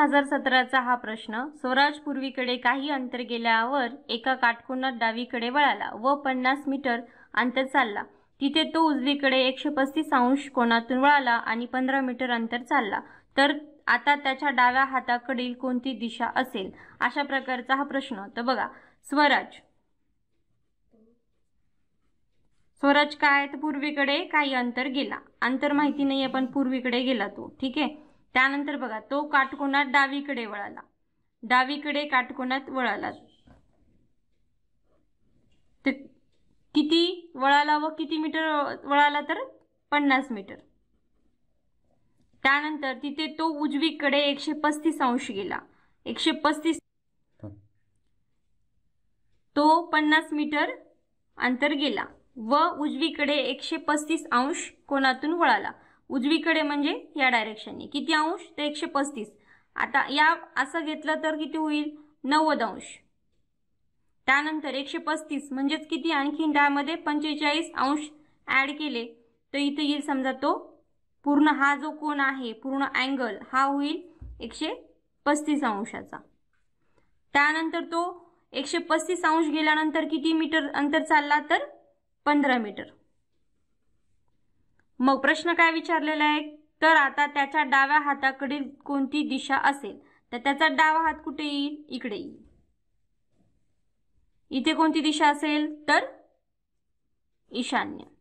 हजार सतराचा हा प्रश्न स्वराज पूर्वीकडे काही अंतर गेल्यावर एका काटकोनात डावीकडे वळाला व पन्नास मीटर अंतर चालला तिथे तो उजवीकडे एकशे पस्तीस अंश कोणातून वळाला आणि पंधरा मीटर अंतर चालला तर आता त्याच्या डाव्या हाताकडील कोणती दिशा असेल अशा प्रकारचा हा प्रश्न तर बघा स्वराज स्वराज काय तर पूर्वीकडे काही अंतर गेला अंतर माहिती नाही पण पूर्वीकडे गेला तो ठीक आहे त्यानंतर बघा तो काटकोनात डावीकडे वळाला डावीकडे काटकोनात वळाला किती वळाला व किती मीटर वळाला तर पन्नास मीटर त्यानंतर तिथे तो उजवीकडे एकशे पस्तीस अंश गेला एकशे पस्तीस तो पन्नास मीटर अंतर गेला व उजवीकडे एकशे पस्तीस अंश कोणातून वळाला उजवीकडे म्हणजे या डायरेक्शनने किती अंश तर एकशे पस्तीस आता या असं घेतलं तर किती होईल नव्वद अंश त्यानंतर एकशे पस्तीस म्हणजेच किती आणखीन त्यामध्ये पंचेचाळीस अंश ॲड केले तर इथे येईल समजा तो पूर्ण हा जो कोण आहे पूर्ण अँगल हा होईल एकशे पस्तीस अंशाचा त्यानंतर तो एकशे पस्तीस अंश गेल्यानंतर किती मीटर अंतर चालला तर पंधरा मीटर मग प्रश्न काय विचारलेला आहे तर आता त्याच्या डाव्या हाताकडील कोणती दिशा असेल तर त्याचा डावा हात कुठे येईल इकडे येईल इथे कोणती दिशा असेल तर ईशान्य